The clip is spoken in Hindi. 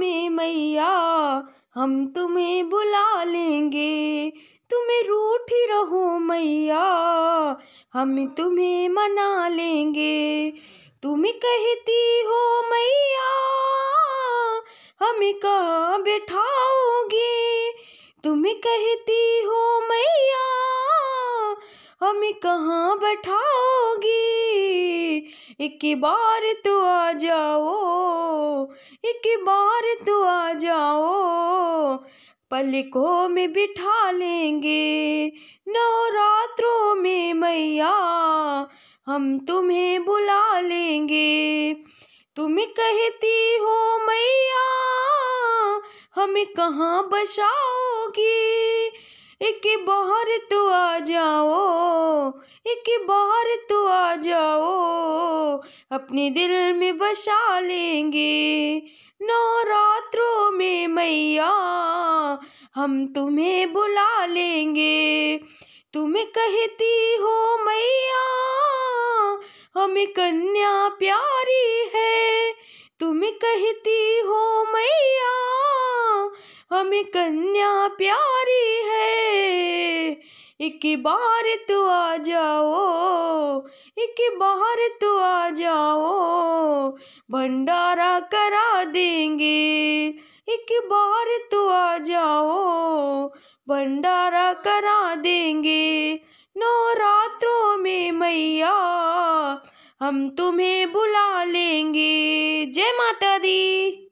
में मैया हम तुम्हें बुला लेंगे तुम्हें रूठी रहो मैया हम तुम्हें मना लेंगे तुम कहती हो मैया हमें कहाँ बैठाओगे तुम कहती हो मैया हमें कहाँ बैठाओगे एक बार तो आ जाओ एक बार तो आ जाओ पलकों में बिठा लेंगे नवरात्रों में मैया हम तुम्हें बुला लेंगे तुम कहती हो मैया हमें कहाँ बसाओगी एक बार तो आ जाओ एक बार तो आ जाओ अपने दिल में बसा लेंगे नवरात्रों में मैया हम तुम्हें बुला लेंगे तुम कहती हो मैया हमें कन्या प्यारी है तुम कहती हो मैया हमें कन्या प्यारी एक बार तो आ जाओ एक बार तो आ जाओ भंडारा करा देंगे एक बार तो आ जाओ भंडारा करा देंगे नवरात्रों में मैया हम तुम्हें बुला लेंगे जय माता दी